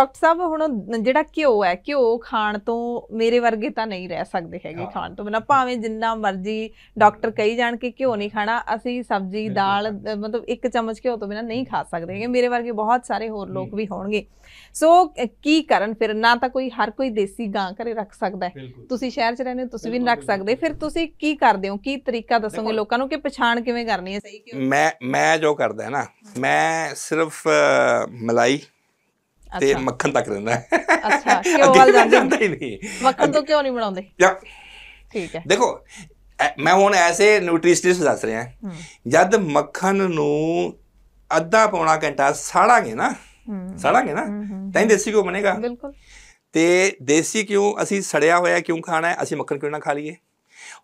doctor ਸਾਹਿਬ ਹੁਣ ਜਿਹੜਾ ਘਿਓ ਹੈ ਘਿਓ ਖਾਣ ਤੋਂ ਮੇਰੇ ਵਰਗੇ ਤਾਂ ਨਹੀਂ ਰਹਿ ਸਕਦੇ ਹੈਗੇ ਖਾਣ ਤੋਂ ਬਿਨਾ ਭਾਵੇਂ ਜਿੰਨਾ ਮਰਜ਼ੀ ਡਾਕਟਰ ਕਹੀ ਜਾਣ ਕਿ ਘਿਓ ਨਹੀਂ ਖਾਣਾ ਅਸੀਂ ਸਬਜ਼ੀ ਦਾਲ ਮਤਲਬ ਇੱਕ ਚਮਚ ਘਿਓ ਤੋਂ ਬਿਨਾ ਨਹੀਂ ਖਾ ਸਕਦੇ ਹੈਗੇ ਮੇਰੇ ਵਰਗੇ ਬਹੁਤ ਸਾਰੇ ਹੋਰ ਲੋਕ ਵੀ ਹੋਣਗੇ ਸੋ ਕੀ ਕਰਨ ਫਿਰ ਨਾ ਤਾਂ ਕੋਈ ਹਰ ਕੋਈ ਦੇਸੀ ਗਾਂ ਘਰੇ ਰੱਖ ਸਕਦਾ ਤੁਸੀਂ ਸ਼ਹਿਰ 'ਚ ਰਹਿੰਦੇ ਹੋ ਤੁਸੀਂ ਵੀ ਰੱਖ ਸਕਦੇ ਫਿਰ ਤੁਸੀਂ ਕੀ ਕਰਦੇ ਹੋ ਕੀ ਤਰੀਕਾ ਦੱਸੋਗੇ ਲੋਕਾਂ ਨੂੰ ਕਿ ਪਛਾਣ ਕਿਵੇਂ ਕਰਨੀ ਹੈ ਸਹੀ ਕਿਉਂ ਮੈਂ ਮੈਂ ਜੋ ਕਰਦਾ ਨਾ ਮੈਂ ਸਿਰਫ ਮਲਾਈ ਤੇ ਮੱਖਣ ਤੱਕ ਰਹਿੰਦਾ ਅੱਛਾ ਕਿਉਂ ਵੱਲ ਜਾਂਦਾ ਨਹੀਂ ਮੱਖਣ ਤੋਂ ਕਿਉਂ ਨਹੀਂ ਬਣਾਉਂਦੇ ਯਾ ਠੀਕ ਹੈ ਦੇਖੋ ਮੈਂ ਹੁਣ ਐਸੇ ਨਿਊਟ੍ਰੀਸ਼ਨਿਸਟ ਦੱਸ ਰਿਹਾ ਜਦ ਮੱਖਣ ਨੂੰ ਅੱਧਾ ਪੌਣਾ ਘੰਟਾ ਸਾੜਾਂਗੇ ਨਾ ਸਾੜਾਂਗੇ ਨਾ ਤਾਂ ਦੇਸੀ ਘਿਓ ਬਣੇਗਾ ਬਿਲਕੁਲ ਤੇ ਦੇਸੀ ਘਿਓ ਅਸੀਂ ਸੜਿਆ ਹੋਇਆ ਕਿਉਂ ਖਾਣਾ ਹੈ ਅਸੀਂ ਮੱਖਣ ਕਿਉਂ ਨਾ ਖਾ ਲਈਏ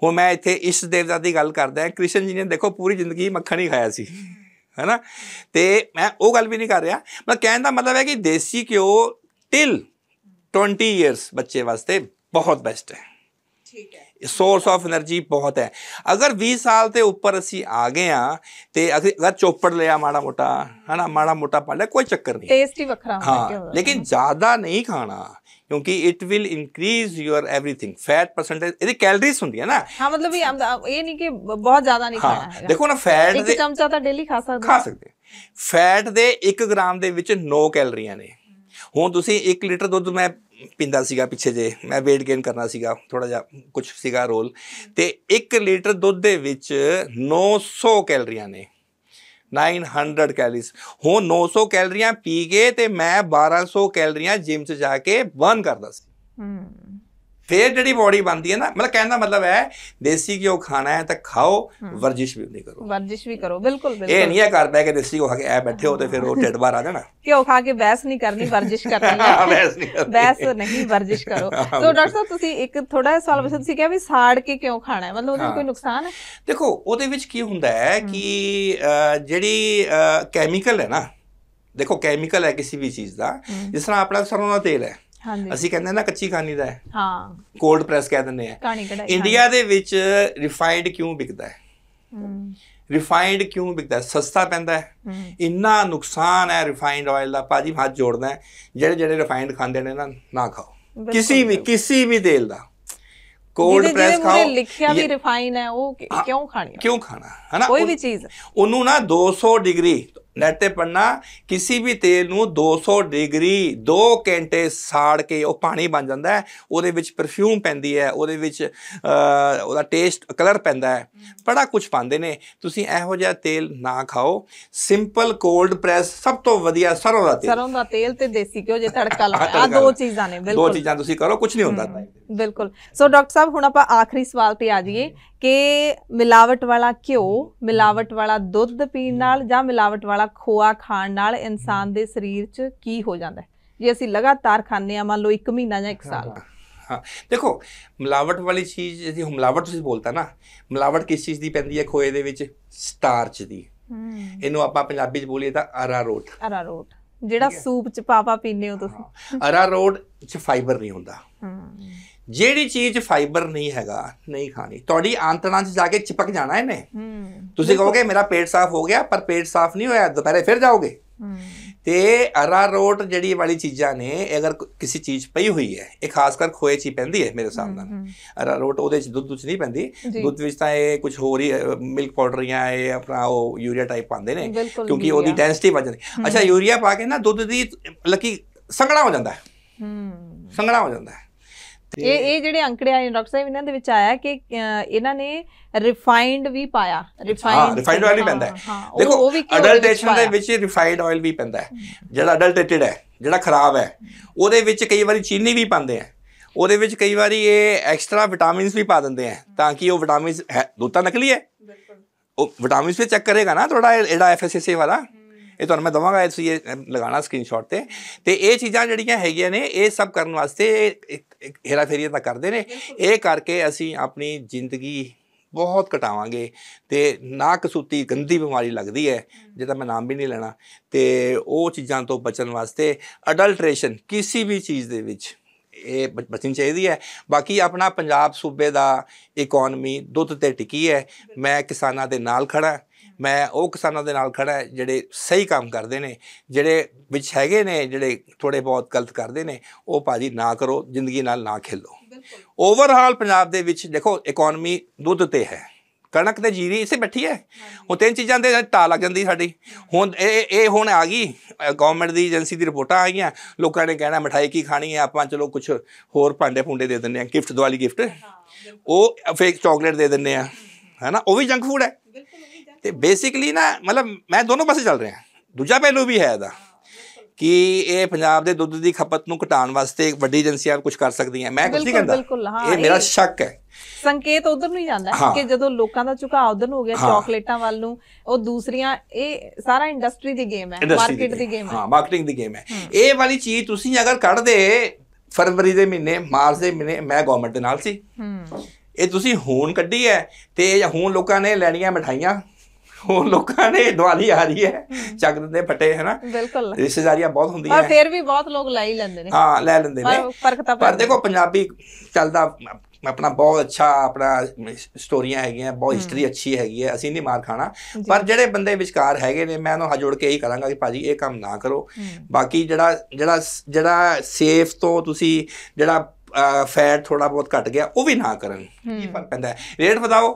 ਹੁਣ ਮੈਂ ਇੱਥੇ ਇਸ ਦੇਵਤਾ ਦੀ ਗੱਲ ਕਰਦਾ ਕ੍ਰਿਸ਼ਨ ਜੀ ਨੇ ਦੇਖੋ ਪੂਰੀ ਜ਼ਿੰਦਗੀ ਮੱਖਣ ਹੀ ਖਾਇਆ ਸੀ ਹੈਨਾ ਤੇ ਮੈਂ ਉਹ ਗੱਲ ਵੀ ਨਹੀਂ ਕਰ ਰਿਹਾ ਮੈਂ ਕਹਿਣ ਦਾ ਮਤਲਬ ਹੈ ਕਿ ਦੇਸੀ ਘਿਓ ਟਿਲ 20 ਇਅਰਸ ਬੱਚੇ ਵਾਸਤੇ ਬਹੁਤ ਬੈਸਟ ਹੈ ਠੀਕ ਹੈ ਸੋਰਸ ਆਫ એનર્ਜੀ ਬਹੁਤ ਹੈ ਅਗਰ 20 ਸਾਲ ਤੇ ਉੱਪਰ ਅਸੀਂ ਆ ਗਏ ਆ ਤੇ ਅਗਰ ਚੋਪੜ ਲਿਆ ਮਾੜਾ ਮੋਟਾ ਹਨਾ ਮਾੜਾ ਮੋਟਾ ਪਾ ਲਿਆ ਕੋਈ ਚੱਕਰ ਨਹੀਂ ਟੇਸਟ ਹੀ ਵੱਖਰਾ ਹੁੰਦਾ ਹਾਂ ਲੇਕਿਨ ਜ਼ਿਆਦਾ ਨਹੀਂ ਖਾਣਾ ਕਿਉਂਕਿ it will increase your everything fat percentage ਇਹਦੀ ਕੈਲਰੀਜ਼ ਹੁੰਦੀਆਂ ਨਾ ਹਾਂ ਮਤਲਬ ਇਹ ਨਹੀਂ ਕਿ ਬਹੁਤ ਜ਼ਿਆਦਾ ਨਹੀਂ ਖਾਣਾ ਹੈ ਦੇਖੋ ਨਾ ਫੈਟ ਦੇ ਇੱਕ ਚਮਚਾ ਤਾਂ ਡੇਲੀ ਖਾ ਸਕਦੇ ਖਾ ਸਕਦੇ ਫੈਟ ਦੇ 1 ਗ੍ਰਾਮ ਦੇ ਵਿੱਚ 9 ਕੈਲਰੀਆਂ ਨੇ ਹੁਣ ਤੁਸੀਂ 1 ਲੀਟਰ ਦੁੱਧ ਮੈਂ ਪਿੰਦਾ ਸੀਗਾ ਪਿੱਛੇ ਜੇ ਮੈਂ weight gain ਕਰਨਾ ਸੀਗਾ ਥੋੜਾ ਜਿਹਾ ਕੁਝ ਸੀਗਾ ਰੋਲ ਤੇ 1 ਲੀਟਰ ਦੁੱਧ ਦੇ ਵਿੱਚ 900 ਕੈਲਰੀਆਂ ਨੇ 900 ਕੈਲਰੀਜ਼ ਹੁਣ 900 ਕੈਲਰੀਆਂ ਪੀ ਕੇ ਤੇ ਮੈਂ 1200 ਕੈਲਰੀਆਂ ਜਿਮ 'ਚ ਜਾ ਕੇ ਬਰਨ ਕਰਦਾ ਸੀ ਹੂੰ ਫੇਰ ਜਿਹੜੀ ਬੋਡੀ ਬਣਦੀ ਹੈ ਨਾ ਮਤਲਬ ਕਹਿਣ ਦਾ ਮਤਲਬ ਹੈ ਦੇਸੀ ਘਿਓ ਖਾਣਾ ਹੈ ਤਾਂ ਖਾਓ ਵਰਜਿਸ਼ ਵੀ ਨਹੀਂ ਕਰੋ ਵਰਜਿਸ਼ ਵੀ ਕਰੋ ਬਿਲਕੁਲ ਬਿਲਕੁਲ ਇਹ ਨਹੀਂ ਹੈ ਕਰਦਾ ਕਿ ਦੇਸੀ ਘਿਓ ਖਾ ਕੇ ਐ ਬੈਠੇ ਹੋ ਤੇ ਫਿਰ ਉਹ ਢਿੱਡ ਬਾਹਰ ਆ ਜਾਣਾ ਘਿਓ ਖਾ ਕੇ ਬੈਸ ਨਹੀਂ ਕਰਨੀ ਵਰਜਿਸ਼ ਕਰਨੀ ਹੈ ਬੈਸ ਨਹੀਂ ਬੈਸ ਨਹੀਂ ਵਰਜਿਸ਼ ਕਰੋ ਸੋ ਡਾਕਟਰ ਸਾਹਿਬ ਤੁਸੀਂ ਇੱਕ ਥੋੜਾ ਜਿਹਾ ਸਵਾਲ ਪੁੱਛਿਆ ਤੁਸੀਂ ਕਿਹਾ ਵੀ ਸਾੜ ਕੇ ਕਿਉਂ ਖਾਣਾ ਹੈ ਮਤਲਬ ਉਹਦੇ ਕੋਈ ਨੁਕਸਾਨ ਹੈ ਦੇਖੋ ਉਹਦੇ ਵਿੱਚ ਕੀ ਹੁੰਦਾ ਹੈ ਕਿ ਜਿਹੜੀ ਕੈਮੀਕਲ ਹੈ ਨਾ ਦੇਖੋ ਕੈਮੀਕਲ ਹੈ ਕਿਸੇ ਵੀ ਚੀਜ਼ ਦਾ ਜਿਸ ਤਰ੍ਹਾਂ ਆਪਣਾ ਸਰੋਂ ਦਾ ਤੇਲ ਹੈ ਅਸੀਂ ਕਹਿੰਦੇ ਨਾ ਕੱਚੀ ਖਾਨੀ ਦਾ ਹੈ ਹਾਂ ਕੋਲਡ ਪ੍ਰੈਸ ਕਹਿ ਦਿੰਦੇ ਆ ਇੰਡੀਆ ਦੇ ਵਿੱਚ ਰਿਫਾਈਨਡ ਕਿਉਂ ਵਿਕਦਾ ਹੈ ਰਿਫਾਈਨਡ ਕਿਉਂ ਵਿਕਦਾ ਸਸਤਾ ਪੈਂਦਾ ਹੈ ਇੰਨਾ ਨੁਕਸਾਨ ਹੈ ਰਿਫਾਈਨਡ ਆਇਲ ਦਾ ਭਾਜੀ ਹੱਥ ਜੋੜਨਾ ਹੈ ਜਿਹੜੇ ਜਿਹੜੇ ਰਿਫਾਈਨਡ ਖਾਂਦੇ ਨੇ ਨਾ ਨਾ ਖਾਓ ਕਿਸੇ ਵੀ ਕਿਸੇ ਵੀ ਤੇਲ ਦਾ ਕੋਲਡ ਪ੍ਰੈਸ ਖਾਓ ਜਿਹੜੇ ਲਿਖਿਆ ਵੀ ਰਿਫਾਈਨ ਹੈ ਉਹ ਕਿਉਂ ਖਾਣੀ ਕਿਉਂ ਖਾਣਾ ਹੈ ਨਾ ਕੋਈ ਵੀ ਚੀਜ਼ ਉਹਨੂੰ ਨਾ 200 ਡਿਗਰੀ ਤੇ ਪੜਨਾ ਕਿਸੇ ਵੀ ਤੇਲ ਨੂੰ 200 ਡਿਗਰੀ 2 ਘੰਟੇ ਸਾੜ ਕੇ ਉਹ ਪਾਣੀ ਬਣ ਜਾਂਦਾ ਹੈ ਉਹਦੇ ਵਿੱਚ ਪਰਫਿਊਮ ਪੈਂਦੀ ਹੈ ਉਹਦੇ ਵਿੱਚ ਉਹਦਾ ਟੇਸਟ ਕਲਰ ਪੈਂਦਾ ਹੈ ਬੜਾ ਕੁਝ ਪਾਉਂਦੇ ਨੇ ਤੁਸੀਂ ਇਹੋ ਜਿਹਾ ਤੇਲ ਨਾ ਖਾਓ ਸਿੰਪਲ ਕੋਲਡ ਪ੍ਰੈਸ ਸਭ ਤੋਂ ਵਧੀਆ ਸਰੋਂ ਦਾ ਤੇਲ ਸਰੋਂ ਦਾ ਤੇਲ ਤੇ ਦੇਸੀ ਘਿਓ ਜੇ ਤੜਕਾ ਲਾ ਆ ਦੋ ਚੀਜ਼ਾਂ ਨੇ ਬਿਲਕੁਲ ਦੋ ਚੀਜ਼ਾਂ ਤੁਸੀਂ ਕਰੋ ਕੁਝ ਨਹੀਂ ਹੁੰਦਾ ਬਿਲਕੁਲ ਸੋ ਡਾਕਟਰ ਸਾਹਿਬ ਹੁਣ ਆਪਾਂ ਆਖਰੀ ਸਵਾਲ ਤੇ ਆ ਜਾਈਏ ਕਿ ਮਿਲਾਵਟ ਵਾਲਾ ਘਿਓ ਮਿਲਾਵਟ ਵਾਲਾ ਦੁੱਧ ਪੀਣ ਨਾਲ ਜਾਂ ਮਿਲਾਵਟ ਵਾਲਾ ਖੋਆ ਖਾਣ ਨਾਲ ਇਨਸਾਨ ਦੇ ਸਰੀਰ 'ਚ ਕੀ ਹੋ ਜਾਂਦਾ ਹੈ ਜੇ ਅਸੀਂ ਲਗਾਤਾਰ ਖਾਂਦੇ ਆ ਮੰਨ ਲਓ 1 ਮਹੀਨਾ ਜਾਂ 1 ਸਾਲ ਹਾਂ ਦੇਖੋ ਮਿਲਾਵਟ ਵਾਲੀ ਚੀਜ਼ ਜਿਹਦੀ ਮਿਲਾਵਟ ਤੁਸੀਂ ਬੋਲਤਾ ਨਾ ਮਿਲਾਵਟ ਕਿਸ ਚੀਜ਼ ਦੀ ਪੈਂਦੀ ਹੈ ਖੋਏ ਦੇ ਵਿੱਚ ਸਟਾਰਚ ਦੀ ਇਹਨੂੰ ਆਪਾਂ ਪੰਜਾਬੀ 'ਚ ਬੋਲੀਏ ਤਾਂ ਅਰਾਰੋਟ ਅਰਾਰੋਟ ਜਿਹੜਾ ਸੂਪ 'ਚ ਪਾਪਾ ਪੀਨੇ ਹੋ ਤੁਸੀਂ ਅਰਾਰੋਟ 'ਚ ਫਾਈਬਰ ਨਹੀਂ ਹੁੰਦਾ ਜਿਹੜੀ ਚੀਜ਼ ਫਾਈਬਰ ਨਹੀਂ ਹੈਗਾ ਨਹੀਂ ਖਾਣੀ ਤੁਹਾਡੀ ਆਂਤੜਾਂ 'ਚ ਜਾ ਕੇ ਚਿਪਕ ਜਾਣਾ ਇਹਨੇ ਤੁਸੀਂ ਕਹੋਗੇ ਮੇਰਾ ਪੇਟ ਸਾਫ਼ ਹੋ ਗਿਆ ਪਰ ਪੇਟ ਸਾਫ਼ ਨਹੀਂ ਹੋਇਆ ਦੁਪਹਿਰੇ ਫਿਰ ਜਾਓਗੇ ਤੇ ਅਰਾਰੋਟ ਜਿਹੜੀ ਵਾਲੀ ਚੀਜ਼ਾਂ ਨੇ ਅਗਰ ਕਿਸੇ ਚੀਜ਼ ਪਈ ਹੋਈ ਹੈ ਇਹ ਖਾਸ ਕਰ ਖੋਏ ਚੀ ਪੈਂਦੀ ਹੈ ਮੇਰੇ ਹਿਸਾਬ ਨਾਲ ਅਰਾਰੋਟ ਉਹਦੇ 'ਚ ਦੁੱਧ ਵਿੱਚ ਨਹੀਂ ਪੈਂਦੀ ਦੁੱਧ ਵਿੱਚ ਤਾਂ ਇਹ ਕੁਝ ਹੋਰ ਹੀ ਮਿਲਕ ਪਾਊਡਰ ਜਾਂ ਇਹ ਆਪਣਾ ਉਹ ਯੂਰੀਆ ਟਾਈਪ ਪਾਉਂਦੇ ਨੇ ਕਿਉਂਕਿ ਉਹਦੀ ਡੈਂਸਿਟੀ ਵਧ ਜਾਂਦੀ ਅੱਛਾ ਯੂਰੀਆ ਪਾ ਕੇ ਨਾ ਦੁੱਧ ਦੀ ਲੱਕੀ ਸੰਘਣਾ ਹੋ ਜਾਂਦਾ ਹੈ ਸੰਘਣਾ ਹੋ ਜਾਂਦਾ ਹੈ ਇਹ ਇਹ ਜਿਹੜੇ ਅੰਕੜੇ ਆਏ ਡਾਕਟਰ ਸਾਹਿਬ ਇਹਨਾਂ ਦੇ ਵਿੱਚ ਆਇਆ ਕਿ ਇਹਨਾਂ ਨੇ ਰਿਫਾਈਨਡ ਵੀ ਪਾਇਆ ਰਿਫਾਈਨਡ ਰਿਫਾਈਨਡ ਆਇਲ ਵੀ ਪੈਂਦਾ ਹੈ ਦੇਖੋ ਅਡਲਟੇਸ਼ਨ ਦੇ ਵਿੱਚ ਰਿਫਾਈਨਡ ਆਇਲ ਵੀ ਪੈਂਦਾ ਹੈ ਜਿਹੜਾ ਅਡਲਟੇਟਡ ਹੈ ਜਿਹੜਾ ਖਰਾਬ ਹੈ ਉਹਦੇ ਵਿੱਚ ਕਈ ਵਾਰੀ ਚੀਨੀ ਵੀ ਪਾਉਂਦੇ ਆ ਉਹਦੇ ਵਿੱਚ ਕਈ ਵਾਰੀ ਇਹ ਐਕਸਟਰਾ ਵਿਟਾਮਿਨਸ ਵੀ ਪਾ ਦਿੰਦੇ ਆ ਤਾਂ ਕਿ ਉਹ ਵਿਟਾਮਿਨਸ ਦੋਤਾ ਨਕਲੀ ਹੈ ਉਹ ਵਿਟਾਮਿਨਸ ਵੀ ਚੈੱਕ ਕਰੇਗਾ ਨਾ ਤੁਹਾਡਾ ਜਿਹੜਾ ਐਫਐਸਐਸਏ ਵਾਲਾ ਇਹ ਤੁਹਾਨੂੰ ਮੈਂ ਦਵਾਂਗਾ ਤੁਸੀਂ ਇਹ ਲਗਾਣਾ ਸਕਰੀਨਸ਼ਾਟ ਤੇ ਤੇ ਇਹ ਚੀਜ਼ਾਂ ਜਿਹੜੀਆਂ ਹੈਗੀਆਂ ਨੇ ਇਹ ਸਭ ਕਰਨ ਵਾਸਤੇ ਫੇਰੀ ਤਾਂ ਕਰਦੇ ਨੇ ਇਹ ਕਰਕੇ ਅਸੀਂ ਆਪਣੀ ਜ਼ਿੰਦਗੀ ਬਹੁਤ ਘਟਾਵਾਂਗੇ ਤੇ ਨਾ ਕਸੂਤੀ ਗੰਦੀ ਬਿਮਾਰੀ ਲੱਗਦੀ ਹੈ ਜਿਹਦਾ ਮੈਂ ਨਾਮ ਵੀ ਨਹੀਂ ਲੈਣਾ ਤੇ ਉਹ ਚੀਜ਼ਾਂ ਤੋਂ ਬਚਣ ਵਾਸਤੇ ਅਡਲਟ੍ਰੇਸ਼ਨ ਕਿਸੇ ਵੀ ਚੀਜ਼ ਦੇ ਵਿੱਚ ਇਹ ਬਚਣੀ ਚਾਹੀਦੀ ਹੈ ਬਾਕੀ ਆਪਣਾ ਪੰਜਾਬ ਸੂਬੇ ਦਾ ਇਕਨੋਮੀ ਦੁੱਧ ਤੇ ਟਿਕੀ ਹੈ ਮੈਂ ਕਿਸਾਨਾਂ ਦੇ ਨਾਲ ਖੜਾ ਮੈਂ ਉਹ ਕਿਸਾਨਾਂ ਦੇ ਨਾਲ ਖੜਾ ਜਿਹੜੇ ਸਹੀ ਕੰਮ ਕਰਦੇ ਨੇ ਜਿਹੜੇ ਵਿੱਚ ਹੈਗੇ ਨੇ ਜਿਹੜੇ ਥੋੜੇ ਬਹੁਤ ਗਲਤ ਕਰਦੇ ਨੇ ਉਹ ਭਾਜੀ ਨਾ ਕਰੋ ਜ਼ਿੰਦਗੀ ਨਾਲ ਨਾ ਖੇਲੋ ਓਵਰਹਾਲ ਪੰਜਾਬ ਦੇ ਵਿੱਚ ਦੇਖੋ ਇਕਨੋਮੀ ਦੁੱਧ ਤੇ ਹੈ ਕਣਕ ਤੇ ਜੀਰੀ ਇਸੇ ਬੈਠੀ ਹੈ ਉਹ ਤਿੰਨ ਚੀਜ਼ਾਂ ਦੇ ਟਾ ਲੱਗ ਜਾਂਦੀ ਸਾਡੀ ਹੁਣ ਇਹ ਇਹ ਹੁਣ ਆ ਗਈ ਗਵਰਨਮੈਂਟ ਦੀ ਏਜੰਸੀ ਦੀ ਰਿਪੋਰਟਾਂ ਆ ਗਈਆਂ ਲੋਕਾਂ ਨੇ ਕਹਿਣਾ ਮਠਾਈ ਕੀ ਖਾਣੀ ਹੈ ਆਪਾਂ ਚਲੋ ਕੁਝ ਹੋਰ ਭਾਂਡੇ ਭੁੰਡੇ ਦੇ ਦਿੰਦੇ ਆ ਗਿਫਟ ਦਿਵਾਲੀ ਗਿਫਟ ਉਹ ਫੇਕ ਚਾਕਲੇਟ ਦੇ ਦਿੰਦੇ ਆ ਹੈਨਾ ਉਹ ਵੀ ਜੰਕ ਫੂਡ ਹੈ ਤੇ ਬੇਸਿਕਲੀ ਨਾ ਮਤਲਬ ਮੈਂ ਦੋਨੋਂ ਪਾਸੇ ਚੱਲ ਰਿਹਾ ਦੂਜਾ ਪਹਿਲੂ ਵੀ ਹੈ ਇਹਦਾ ਕਿ ਇਹ ਪੰਜਾਬ ਦੇ ਦੁੱਧ ਦੀ ਖਪਤ ਨੂੰ ਘਟਾਉਣ ਵਾਸਤੇ ਵੱਡੀ ਏਜੰਸੀਆਂ ਕੁਝ ਕਰ ਸਕਦੀਆਂ ਮੈਂ ਕੁਝ ਨਹੀਂ ਕਹਿੰਦਾ ਇਹ ਮੇਰਾ ਸ਼ੱਕ ਹੈ ਸੰਕੇਤ ਉਧਰ ਨੂੰ ਹੀ ਜਾਂਦਾ ਹੈ ਕਿ ਜਦੋਂ ਲੋਕਾਂ ਦਾ ਝੁਕਾਅ ਉਧਰ ਨੂੰ ਹੋ ਗਿਆ ਚਾਕਲੇਟਾਂ ਵੱਲ ਨੂੰ ਉਹ ਦੂਸਰੀਆਂ ਇਹ ਸਾਰਾ ਇੰਡਸਟਰੀ ਦੀ ਗੇਮ ਹੈ ਮਾਰਕੀਟ ਦੀ ਗੇਮ ਹੈ ਹਾਂ ਮਾਰਕੀਟਿੰਗ ਦੀ ਗੇਮ ਹੈ ਇਹ ਵਾਲੀ ਚੀਜ਼ ਤੁਸੀਂ ਅਗਰ ਕੱਢ ਦੇ ਫਰਵਰੀ ਦੇ ਮਹੀਨੇ ਮਾਰਚ ਦੇ ਮਹੀਨੇ ਮੈਂ ਗਵਰਨਮੈਂਟ ਦੇ ਨਾਲ ਸੀ ਇਹ ਤੁਸੀਂ ਹੁਣ ਕੱਢੀ ਹੈ ਤੇ ਹੁਣ ਲੋਕਾਂ ਨੇ ਲੈਣੀਆਂ ਮਠਾਈਆਂ ਉਹ ਲੋਕਾਂ ਨੇ ਦਵਾਲੀ ਆ ਰਹੀ ਹੈ ਚੱਕ ਦਿੰਦੇ ਫਟੇ ਹੈਨਾ ਬਿਲਕੁਲ ਰਿਸ਼ਤੇਦਾਰੀਆਂ ਬਹੁਤ ਹੁੰਦੀਆਂ ਪਰ ਫਿਰ ਵੀ ਬਹੁਤ ਲੋਕ ਲੈ ਹੀ ਲੈਂਦੇ ਨੇ ਹਾਂ ਲੈ ਲੈਂਦੇ ਨੇ ਫਰਕ ਤਾਂ ਪਰ ਦੇਖੋ ਪੰਜਾਬੀ ਚੱਲਦਾ ਆਪਣਾ ਬਹੁਤ ਅੱਛਾ ਆਪਣਾ ਸਟੋਰੀਆਂ ਹੈਗੀਆਂ ਬਹੁਤ ਹਿਸਟਰੀ ਅੱਛੀ ਹੈਗੀ ਹੈ ਅਸੀਂ ਨਹੀਂ ਮਾਰ ਖਾਣਾ ਪਰ ਜਿਹੜੇ ਬੰਦੇ ਵਿਚਕਾਰ ਹੈਗੇ ਨੇ ਮੈਂ ਉਹਨਾਂ ਹਜੋੜ ਕੇ ਇਹੀ ਕਰਾਂਗਾ ਕਿ ਭਾਜੀ ਇਹ ਕੰਮ ਨਾ ਕਰੋ ਬਾਕੀ ਜਿਹੜਾ ਜਿਹੜਾ ਜਿਹੜਾ ਸੇਫ ਤੋਂ ਤੁਸੀਂ ਜਿਹੜਾ ਫੈਟ ਥੋੜਾ ਬਹੁਤ ਘਟ ਗਿਆ ਉਹ ਵੀ ਨਾ ਕਰਨ ਇਹ ਫਰਕ ਪੈਂਦਾ ਰੇਟ ਵਧਾਓ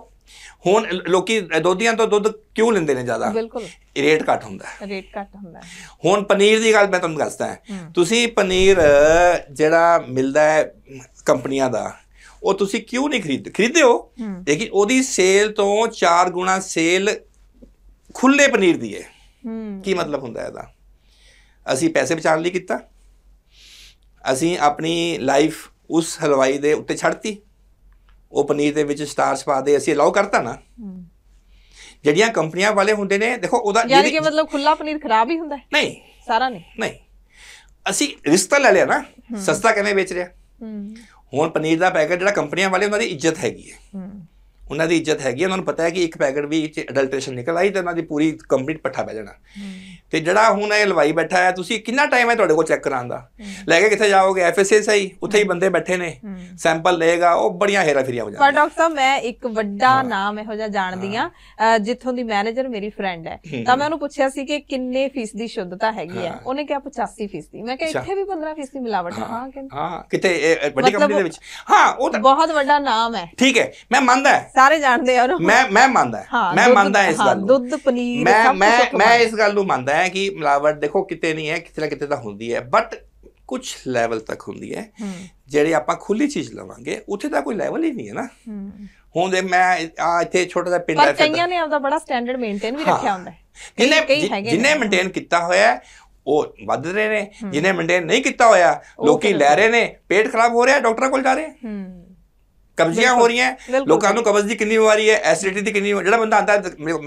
ਹੁਣ ਲੋਕੀ ਦੁੱਧੀਆਂ ਤੋਂ ਦੁੱਧ ਕਿਉਂ ਲੈਂਦੇ ਨੇ ਜ਼ਿਆਦਾ ਬਿਲਕੁਲ ਰੇਟ ਘੱਟ ਹੁੰਦਾ ਹੈ ਰੇਟ ਘੱਟ ਹੁੰਦਾ ਹੈ ਹੁਣ ਪਨੀਰ ਦੀ ਗੱਲ ਮੈਂ ਤੁਹਾਨੂੰ ਦੱਸਦਾ ਤੁਸੀਂ ਪਨੀਰ ਜਿਹੜਾ ਮਿਲਦਾ ਹੈ ਕੰਪਨੀਆਂ ਦਾ ਉਹ ਤੁਸੀਂ ਕਿਉਂ ਨਹੀਂ ਖਰੀਦਦੇ ਖਰੀਦਦੇ ਹੋ ਲੇਕਿਨ ਉਹਦੀ ਸੇਲ ਤੋਂ 4 ਗੁਣਾ ਸੇਲ ਖੁੱਲੇ ਪਨੀਰ ਦੀ ਹੈ ਕੀ ਮਤਲਬ ਹੁੰਦਾ ਇਹਦਾ ਅਸੀਂ ਪੈਸੇ ਬਚਾਣ ਲਈ ਕੀਤਾ ਅਸੀਂ ਆਪਣੀ ਲਾਈਫ ਉਸ ਹਲਵਾਈ ਦੇ ਉੱਤੇ ਛੱਡਤੀ ਉਹ ਪਨੀਰ ਦੇ ਵਿੱਚ ਸਟਾਰਚ ਪਾ ਦੇ ਅਸੀਂ ਅਲਾਉ ਕਰਤਾ ਨਾ ਜਿਹੜੀਆਂ ਕੰਪਨੀਆਂ ਵਾਲੇ ਹੁੰਦੇ ਨੇ ਦੇਖੋ ਉਹਦਾ ਯਾਨੀ ਕਿ ਮਤਲਬ ਖੁੱਲਾ ਪਨੀਰ ਖਰਾਬ ਹੀ ਹੁੰਦਾ ਹੈ ਨਹੀਂ ਸਾਰਾ ਨਹੀਂ ਨਹੀਂ ਅਸੀਂ ਰਿਸਤਾ ਲੈ ਲਿਆ ਨਾ ਸਸਤਾ ਕਿਵੇਂ ਵੇਚ ਰਿਹਾ ਹੁਣ ਪਨੀਰ ਦਾ ਪੈਕੇਟ ਜਿਹੜਾ ਕੰਪਨੀਆਂ ਵਾਲੇ ਉਹਨਾਂ ਦੀ ਇੱਜ਼ਤ ਹੈਗੀ ਹੈ ਉਹਨਾਂ ਦੀ ਇੱਜ਼ਤ ਹੈਗੀ ਉਹਨਾਂ ਨੂੰ ਪਤਾ ਹੈ ਕਿ ਇੱਕ ਪੈਕਟ ਵੀ ਚ ਅਡਲਟ੍ਰੇਸ਼ਨ ਨਿਕਲ ਆਈ ਤਾਂ ਉਹਨਾਂ ਦੀ ਪੂਰੀ ਕੰਪਲੀਟ ਪੱਠਾ ਬਹਿ ਜਾਣਾ ਤੇ ਜਿਹੜਾ ਹੁਣ ਇਹ ਲਵਾਈ ਬੈਠਾ ਹੈ ਤੁਸੀਂ ਕਿੰਨਾ ਟਾਈਮ ਹੈ ਤੁਹਾਡੇ ਕੋਲ ਚੈੱਕ ਕਰਾਉਣ ਦਾ ਲੈ ਕੇ ਕਿੱਥੇ ਜਾਓਗੇ ਐਫਐਸਏ ਸਹੀ ਉੱਥੇ ਹੀ ਬੰਦੇ ਬੈਠੇ ਨੇ ਸੈਂਪਲ ਲਏਗਾ ਉਹ ਬੜੀਆਂ ਹੈਰਾ ਫਿਰਿਆ ਹੋ ਜਾਂਦਾ ਪਰ ਡਾਕਟਰ ਸਾਹਿਬ ਮੈਂ ਇੱਕ ਵੱਡਾ ਨਾਮ ਇਹੋ ਜਿਹਾ ਜਾਣਦੀ ਆ ਜਿੱਥੋਂ ਦੀ ਮੈਨੇਜਰ ਮੇਰੀ ਫਰੈਂਡ ਹੈ ਤਾਂ ਮੈਂ ਉਹਨੂੰ ਪੁੱਛਿਆ ਸੀ ਕਿ ਕਿੰਨੇ ਫੀਸਦੀ ਸ਼ੁੱਧਤਾ ਹੈਗੀ ਆ ਉਹਨੇ ਕਿਹਾ 85 ਫੀਸਦੀ ਮੈਂ ਕਿਹਾ ਇੱਥੇ ਵੀ 15 ਫੀਸਦੀ ਮਿਲਾਵਟ ਹਾਂ ਹਾਂ ਕਿਤੇ ਵੱਡੀ ਕੰਪਨੀ ਦੇ ਵਿੱਚ ਹਾਂ ਉਹ ਬਹੁਤ ਵੱਡਾ ਨਾਮ ਹੈ ਠੀਕ ਹੈ ਮੈਂ ਮੰਨਦਾ ਸਾਰੇ ਜਾਣਦੇ ਆ ਉਹਨੂੰ ਮੈਂ ਮੈਂ ਮੰਨਦਾ ਮੈਂ ਮੰਨਦਾ ਇਸ ਗੱਲ ਨੂੰ ਦੁੱਧ ਪਨੀਰ ਮੈਂ ਮੈਂ ਮੈਂ ਇਸ ਗੱਲ ਨੂੰ ਮੰਨਦਾ ਹੈ ਕਿ ਮਿਲਾਵਟ ਦੇਖੋ ਕਿਤੇ ਨਹੀਂ ਹੈ ਕਿਤੇ ਨਾ ਕਿਤੇ ਤਾਂ ਹੁੰਦੀ ਹੈ ਬਟ ਕੁਝ ਲੈਵਲ ਤੱਕ ਹੁੰਦੀ ਹੈ ਜਿਹੜੇ ਆਪਾਂ ਖੁੱਲੀ ਚੀਜ਼ ਲਵਾਂਗੇ ਉੱਥੇ ਤਾਂ ਕੋਈ ਲੈਵਲ ਹੀ ਨਹੀਂ ਹੈ ਨਾ ਹੁਣ ਦੇ ਮੈਂ ਆ ਇੱਥੇ ਛੋਟਾ ਜਿਹਾ ਪਿੰਡ ਹੈ ਪਰ ਕਈਆਂ ਨੇ ਆਪਦਾ ਬੜਾ ਸਟੈਂਡਰਡ ਮੇਨਟੇਨ ਵੀ ਰੱਖਿਆ ਹੁੰਦਾ ਹੈ ਜਿਨੇ ਜਿਨੇ ਮੇਨਟੇਨ ਕੀਤਾ ਹੋਇਆ ਉਹ ਵੱਧ ਰਹੇ ਨੇ ਜਿਨੇ ਮੇਨਟੇਨ ਨਹੀਂ ਕੀਤਾ ਹੋਇਆ ਲੋਕੀ ਲੈ ਰਹੇ ਨੇ ਪੇਟ ਖਰਾਬ ਹੋ ਰਿਹਾ ਡਾਕਟਰ ਕੋਲ ਜਾ ਰਹੇ ਹੂੰ ਕਬਜ਼ੀਆਂ ਹੋ ਰਹੀਆਂ ਲੋਕਾਂ ਨੂੰ ਕਬਜ਼ ਦੀ ਕਿੰਨੀ ਬਿਮਾਰੀ ਹੈ ਐਸਿਡਿਟੀ ਦੀ ਕਿੰਨੀ ਜਿਹੜਾ ਬੰਦਾ ਆਂਦਾ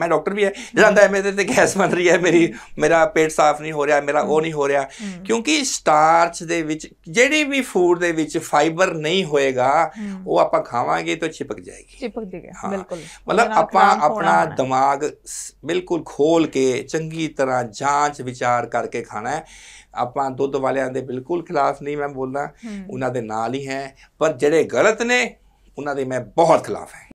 ਮੈਂ ਡਾਕਟਰ ਵੀ ਹੈ ਜਿਹੜਾ ਆਂਦਾ ਮੇਰੇ ਤੇ ਗੈਸ ਬਣ ਰਹੀ ਹੈ ਮੇਰੀ ਮੇਰਾ ਪੇਟ ਸਾਫ਼ ਨਹੀਂ ਹੋ ਰਿਹਾ ਮੇਰਾ ਉਹ ਨਹੀਂ ਹੋ ਰਿਹਾ ਕਿਉਂਕਿ ਸਟਾਰਚ ਦੇ ਵਿੱਚ ਜਿਹੜੀ ਵੀ ਫੂਡ ਦੇ ਵਿੱਚ ਫਾਈਬਰ ਨਹੀਂ ਹੋਏਗਾ ਉਹ ਆਪਾਂ ਖਾਵਾਂਗੇ ਤਾਂ ਚਿਪਕ ਜਾਏਗੀ ਚਿਪਕ ਜਾਏਗਾ ਬਿਲਕੁਲ ਮਤਲਬ ਆਪਾਂ ਆਪਣਾ ਦਿਮਾਗ ਬਿਲਕੁਲ ਖੋਲ ਕੇ ਚੰਗੀ ਤਰ੍ਹਾਂ ਜਾਂਚ ਵਿਚਾਰ ਕਰਕੇ ਖਾਣਾ ਹੈ ਆਪਾਂ ਦੁੱਧ ਵਾਲਿਆਂ ਦੇ ਬਿਲਕੁਲ ਖਿਲਾਫ ਨਹੀਂ ਮੈਂ ਬੋਲਦਾ ਉਹਨਾਂ ਦੇ ਨਾਲ ਹੀ ਹੈ ਪਰ ਜਿਹੜੇ ਗਲਤ ਨੇ ਉਹਨਾਂ ਦੇ ਮੈਂ ਬਹੁਤ ਖਿਲਾਫ ਹਾਂ